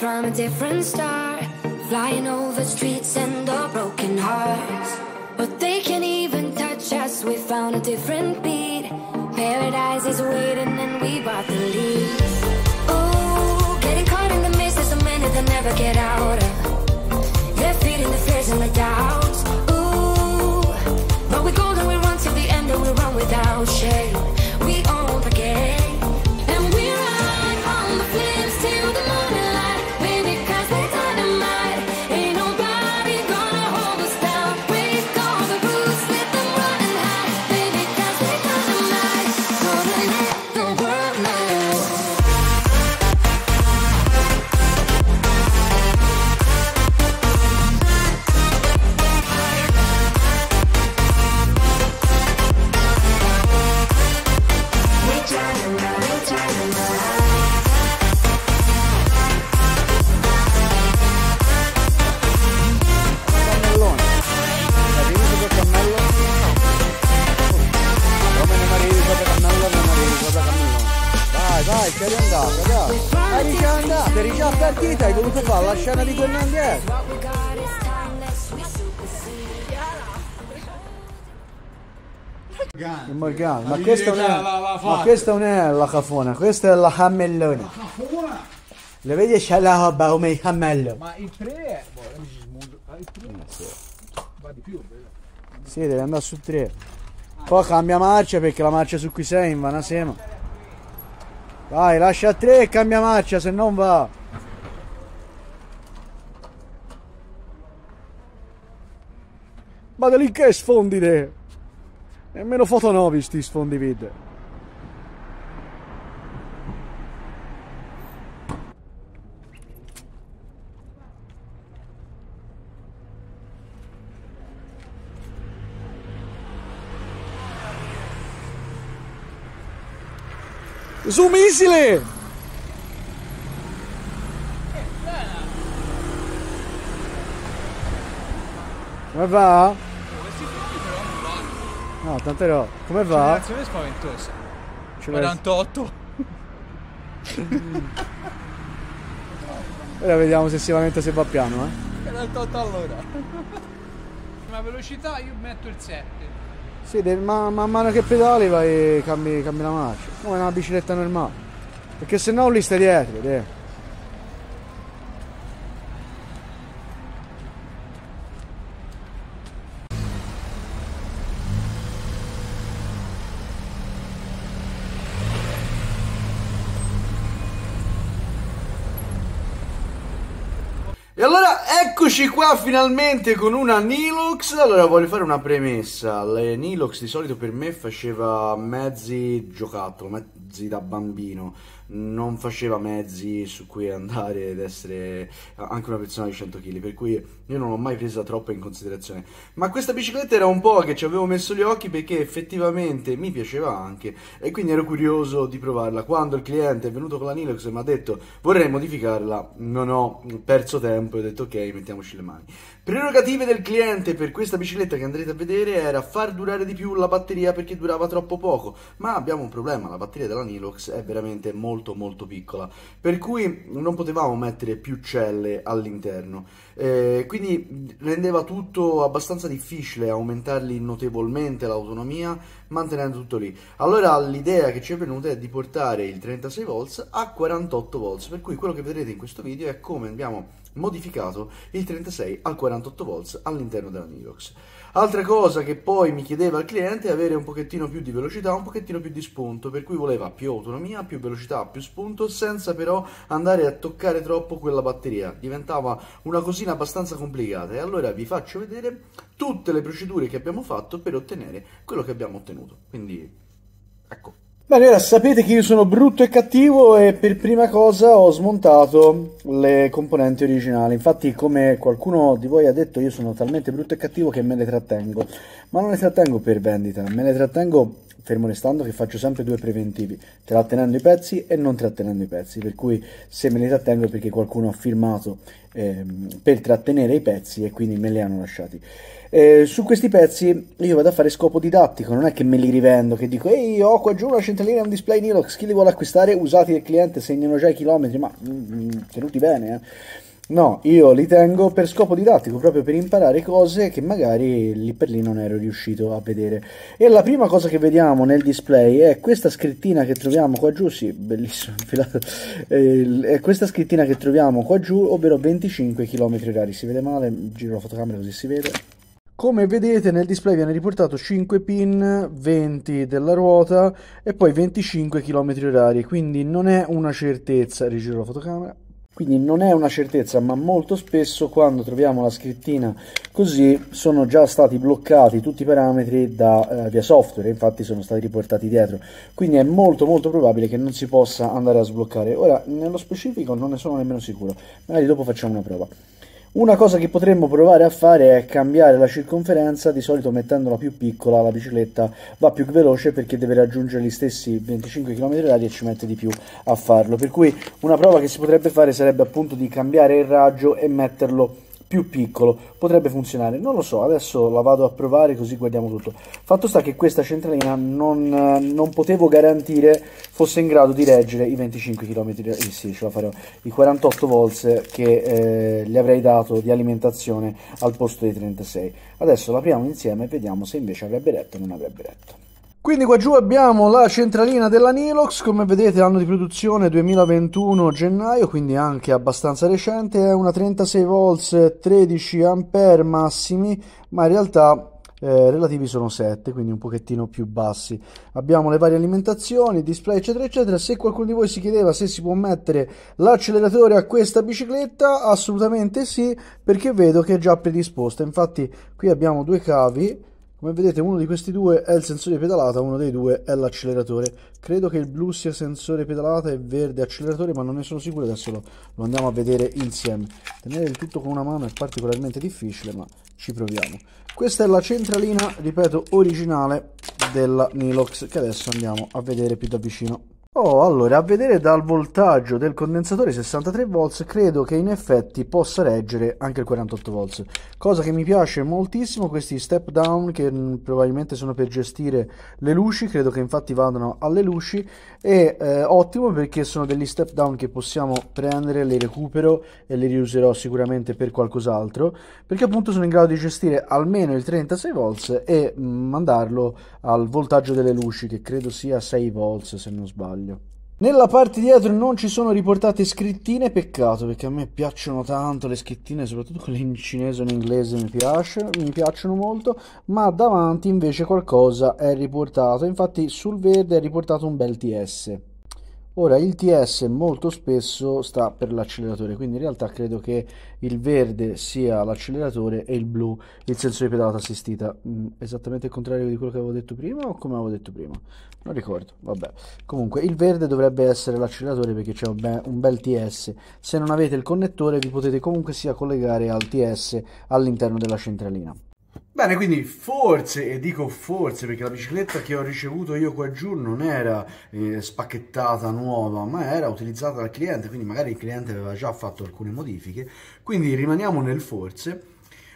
from a different star Flying over streets and our broken hearts But they can't even touch us, we found a different beat Paradise is waiting and we bought the lead Oh, getting caught in the mist is a minute that never get out dai, c'eri andata, dai. Eri già andata, eri già partita, hai voluto fare la scena di tornare indietro. Morgana. Morgana. Ma, questa ma, questa non è la cafona, questa è la cammellona. La cafona? Le vedi c'è la roba come il cammello. Ma il tre è... Boh, il 3 ah, eh, va di più, vero? Sì, deve andare su tre. Poi cambia marcia perché la marcia su cui sei in vanasema. Vai, lascia a tre e cambia marcia, se non va. Ma da lì che sfondi te? Nemmeno no, visti sfondi video. Su missile! Come va? No, tante robe. Come va? Generazione spaventosa. 48. Ora vediamo sessivamente se va piano, eh. 48 all'ora. Ma velocità io metto il 7. Sì, del, man, man mano che pedali vai cambi, cambi la marcia. Come una bicicletta normale. Perché se no lì stai dietro, dai. E allora eccoci qua finalmente con una Nilux. Allora voglio fare una premessa. Le Nilux di solito per me faceva mezzi giocattolo, mezzi da bambino non faceva mezzi su cui andare ed essere anche una persona di 100 kg, per cui io non l'ho mai presa troppo in considerazione. Ma questa bicicletta era un po' che ci avevo messo gli occhi perché effettivamente mi piaceva anche e quindi ero curioso di provarla. Quando il cliente è venuto con la Nilox e mi ha detto vorrei modificarla, non ho perso tempo e ho detto ok, mettiamoci le mani. Prerogative del cliente per questa bicicletta che andrete a vedere era far durare di più la batteria perché durava troppo poco, ma abbiamo un problema, la batteria della Nilox è veramente molto molto molto piccola, per cui non potevamo mettere più celle all'interno, eh, quindi rendeva tutto abbastanza difficile aumentargli notevolmente l'autonomia mantenendo tutto lì. Allora l'idea che ci è venuta è di portare il 36 volts a 48 volts, per cui quello che vedrete in questo video è come abbiamo modificato il 36 al 48 volts all'interno della Nirox. Altra cosa che poi mi chiedeva il cliente è avere un pochettino più di velocità, un pochettino più di spunto, per cui voleva più autonomia, più velocità, più spunto, senza però andare a toccare troppo quella batteria. Diventava una cosina abbastanza complicata e allora vi faccio vedere tutte le procedure che abbiamo fatto per ottenere quello che abbiamo ottenuto. Quindi, ecco. Bene, allora sapete che io sono brutto e cattivo e per prima cosa ho smontato le componenti originali. Infatti, come qualcuno di voi ha detto, io sono talmente brutto e cattivo che me le trattengo. Ma non le trattengo per vendita, me le trattengo fermo restando che faccio sempre due preventivi, trattenendo i pezzi e non trattenendo i pezzi, per cui se me li trattengo è perché qualcuno ha firmato ehm, per trattenere i pezzi e quindi me li hanno lasciati. Eh, su questi pezzi io vado a fare scopo didattico, non è che me li rivendo, che dico ehi ho qua giù una centralina, un display Nilox, chi li vuole acquistare usati del cliente, segnano già i chilometri, ma mm, mm tenuti bene. Eh. No, io li tengo per scopo didattico, proprio per imparare cose che magari lì per lì non ero riuscito a vedere. E la prima cosa che vediamo nel display è questa scrittina che troviamo qua giù, sì, bellissimo, infilato, eh, è questa scrittina che troviamo qua giù, ovvero 25 km h si vede male, giro la fotocamera così si vede. Come vedete nel display viene riportato 5 pin, 20 della ruota e poi 25 km h quindi non è una certezza, rigiro la fotocamera quindi non è una certezza, ma molto spesso quando troviamo la scrittina così sono già stati bloccati tutti i parametri da, eh, via software, infatti sono stati riportati dietro. Quindi è molto molto probabile che non si possa andare a sbloccare. Ora, nello specifico non ne sono nemmeno sicuro, magari dopo facciamo una prova. Una cosa che potremmo provare a fare è cambiare la circonferenza, di solito mettendola più piccola la bicicletta va più veloce perché deve raggiungere gli stessi 25 km/h e ci mette di più a farlo. Per cui una prova che si potrebbe fare sarebbe appunto di cambiare il raggio e metterlo più piccolo potrebbe funzionare non lo so adesso la vado a provare così guardiamo tutto fatto sta che questa centralina non, non potevo garantire fosse in grado di reggere i 25 km eh sì ce la farò i 48 volts che eh, gli avrei dato di alimentazione al posto dei 36 adesso la apriamo insieme e vediamo se invece avrebbe retto o non avrebbe retto quindi qua giù abbiamo la centralina della Nilox, come vedete l'anno di produzione 2021 gennaio, quindi anche abbastanza recente, è una 36 v 13 A massimi, ma in realtà eh, relativi sono 7, quindi un pochettino più bassi. Abbiamo le varie alimentazioni, display eccetera eccetera. Se qualcuno di voi si chiedeva se si può mettere l'acceleratore a questa bicicletta, assolutamente sì, perché vedo che è già predisposta. Infatti qui abbiamo due cavi come vedete uno di questi due è il sensore pedalata, uno dei due è l'acceleratore. Credo che il blu sia sensore pedalata e verde acceleratore, ma non ne sono sicuro, adesso lo, lo andiamo a vedere insieme. Tenere il tutto con una mano è particolarmente difficile, ma ci proviamo. Questa è la centralina, ripeto, originale della Nilox, che adesso andiamo a vedere più da vicino. Oh, allora, a vedere dal voltaggio del condensatore 63 V, credo che in effetti possa reggere anche il 48 V. Cosa che mi piace moltissimo, questi step down che probabilmente sono per gestire le luci, credo che infatti vadano alle luci, e eh, ottimo perché sono degli step down che possiamo prendere, li recupero e li riuserò sicuramente per qualcos'altro, perché appunto sono in grado di gestire almeno il 36 V e mm, mandarlo al voltaggio delle luci, che credo sia 6 V se non sbaglio sbaglio. Nella parte dietro non ci sono riportate scrittine, peccato perché a me piacciono tanto le scrittine, soprattutto quelle in cinese o in inglese mi, piace, mi piacciono molto, ma davanti invece qualcosa è riportato, infatti sul verde è riportato un bel TS. Ora il TS molto spesso sta per l'acceleratore, quindi in realtà credo che il verde sia l'acceleratore e il blu il sensore di pedalata assistita. Mm, esattamente il contrario di quello che avevo detto prima o come avevo detto prima? Non ricordo, vabbè. Comunque il verde dovrebbe essere l'acceleratore perché c'è un, be un, bel TS. Se non avete il connettore vi potete comunque sia collegare al TS all'interno della centralina. Bene, quindi forse, e dico forse perché la bicicletta che ho ricevuto io qua giù non era eh, spacchettata nuova, ma era utilizzata dal cliente, quindi magari il cliente aveva già fatto alcune modifiche, quindi rimaniamo nel forse.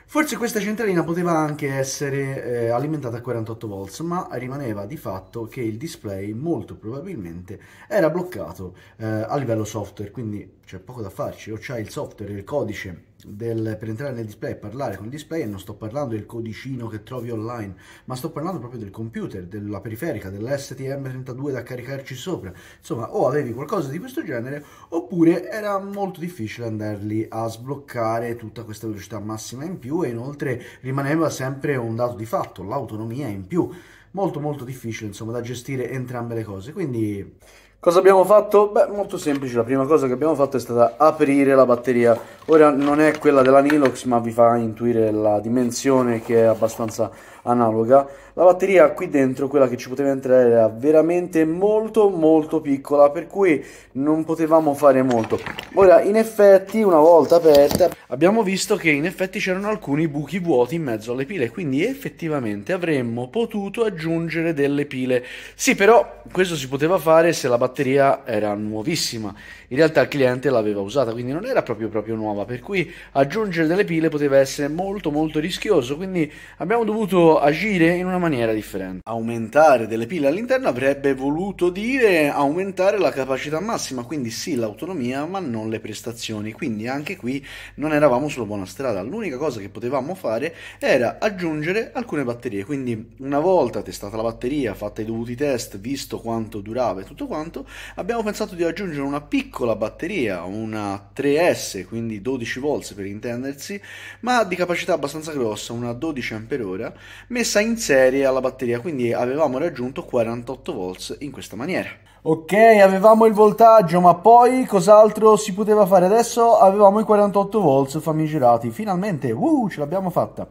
Forse questa centralina poteva anche essere eh, alimentata a 48 volts, ma rimaneva di fatto che il display molto probabilmente era bloccato eh, a livello software, quindi c'è poco da farci, o c'hai il software, il codice del, per entrare nel display e parlare con il display e non sto parlando del codicino che trovi online, ma sto parlando proprio del computer, della periferica, dell'STM32 da caricarci sopra. Insomma, o avevi qualcosa di questo genere oppure era molto difficile andarli a sbloccare tutta questa velocità massima in più e inoltre rimaneva sempre un dato di fatto, l'autonomia in più. Molto molto difficile insomma da gestire entrambe le cose, quindi Cosa abbiamo fatto? Beh, molto semplice, la prima cosa che abbiamo fatto è stata aprire la batteria. Ora non è quella della Nilox, ma vi fa intuire la dimensione che è abbastanza analoga, la batteria qui dentro, quella che ci poteva entrare, era veramente molto molto piccola, per cui non potevamo fare molto. Ora, in effetti, una volta aperta, abbiamo visto che in effetti c'erano alcuni buchi vuoti in mezzo alle pile, quindi effettivamente avremmo potuto aggiungere delle pile. Sì, però questo si poteva fare se la batteria era nuovissima. In realtà il cliente l'aveva usata, quindi non era proprio proprio nuova, per cui aggiungere delle pile poteva essere molto molto rischioso, quindi abbiamo dovuto agire in una maniera differente. Aumentare delle pile all'interno avrebbe voluto dire aumentare la capacità massima, quindi sì l'autonomia ma non le prestazioni, quindi anche qui non eravamo sulla buona strada, l'unica cosa che potevamo fare era aggiungere alcune batterie, quindi una volta testata la batteria, fatta i dovuti test, visto quanto durava e tutto quanto, abbiamo pensato di aggiungere una piccola batteria, una 3S, quindi 12 volts per intendersi, ma di capacità abbastanza grossa, una 12 ora, messa in serie alla batteria, quindi avevamo raggiunto 48 volts in questa maniera. Ok, avevamo il voltaggio, ma poi cos'altro si poteva fare? Adesso avevamo i 48 volts famigerati, finalmente, uh, ce l'abbiamo fatta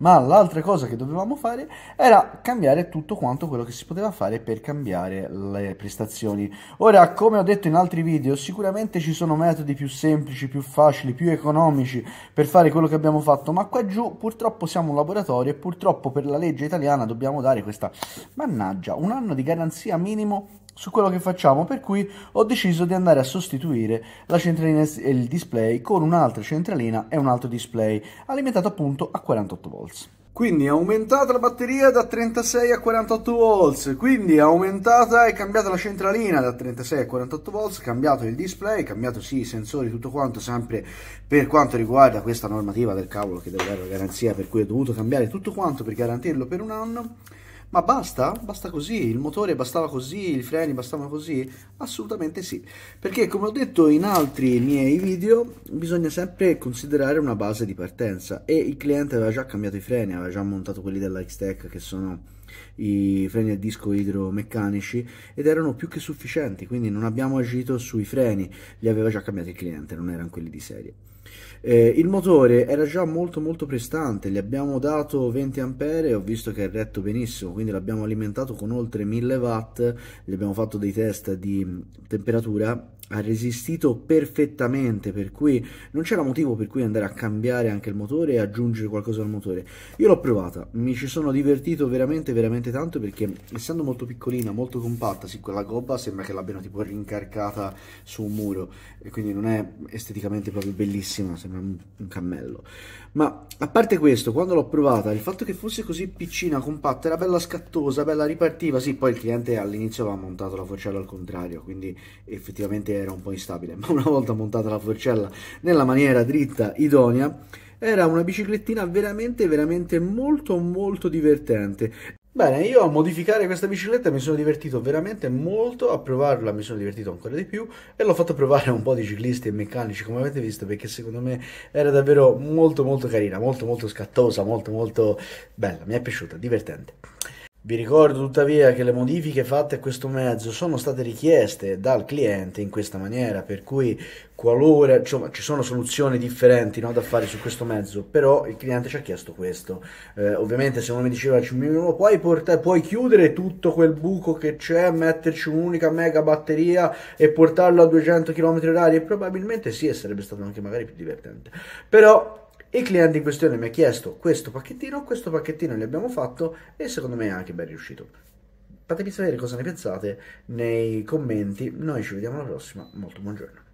ma l'altra cosa che dovevamo fare era cambiare tutto quanto quello che si poteva fare per cambiare le prestazioni. Ora, come ho detto in altri video, sicuramente ci sono metodi più semplici, più facili, più economici per fare quello che abbiamo fatto, ma qua giù purtroppo siamo un laboratorio e purtroppo per la legge italiana dobbiamo dare questa mannaggia, un anno di garanzia minimo su quello che facciamo, per cui ho deciso di andare a sostituire la centralina e il display con un'altra centralina e un altro display alimentato appunto a 48 volts. Quindi è aumentata la batteria da 36 a 48 volts, quindi è aumentata e cambiata la centralina da 36 a 48 volts, cambiato il display, cambiato sì i sensori, tutto quanto, sempre per quanto riguarda questa normativa del cavolo che deve dare la garanzia per cui ho dovuto cambiare tutto quanto per garantirlo per un anno. Ma basta? Basta così? Il motore bastava così? I freni bastavano così? Assolutamente sì, perché come ho detto in altri miei video bisogna sempre considerare una base di partenza e il cliente aveva già cambiato i freni, aveva già montato quelli della X-Tech che sono i freni a disco idromeccanici ed erano più che sufficienti, quindi non abbiamo agito sui freni, li aveva già cambiati il cliente, non erano quelli di serie. Eh, il motore era già molto molto prestante, gli abbiamo dato 20 ampere, ho visto che è retto benissimo, quindi l'abbiamo alimentato con oltre 1000 watt, gli abbiamo fatto dei test di mm, temperatura ha resistito perfettamente, per cui non c'era motivo per cui andare a cambiare anche il motore e aggiungere qualcosa al motore. Io l'ho provata, mi ci sono divertito veramente veramente tanto perché essendo molto piccolina, molto compatta, sì, quella gobba sembra che l'abbiano tipo rincarcata su un muro e quindi non è esteticamente proprio bellissima, sembra un cammello. Ma a parte questo, quando l'ho provata, il fatto che fosse così piccina, compatta, era bella scattosa, bella ripartiva, sì, poi il cliente all'inizio aveva montato la forcella al contrario, quindi effettivamente era un po' instabile, ma una volta montata la forcella nella maniera dritta idonea, era una biciclettina veramente, veramente molto, molto divertente. Bene, io a modificare questa bicicletta mi sono divertito veramente molto, a provarla mi sono divertito ancora di più e l'ho fatto provare a un po' di ciclisti e meccanici come avete visto perché secondo me era davvero molto molto carina, molto molto scattosa, molto molto bella, mi è piaciuta, divertente. Vi ricordo tuttavia che le modifiche fatte a questo mezzo sono state richieste dal cliente in questa maniera, per cui qualora insomma, ci sono soluzioni differenti no, da fare su questo mezzo, però il cliente ci ha chiesto questo. Eh, ovviamente se uno mi diceva puoi, portare, puoi chiudere tutto quel buco che c'è, metterci un'unica mega batteria e portarlo a 200 km/h, probabilmente sì e sarebbe stato anche magari più divertente. Però il cliente in questione mi ha chiesto questo pacchettino, questo pacchettino gli abbiamo fatto e secondo me è anche ben riuscito. Fatemi sapere cosa ne pensate nei commenti, noi ci vediamo alla prossima, molto buongiorno.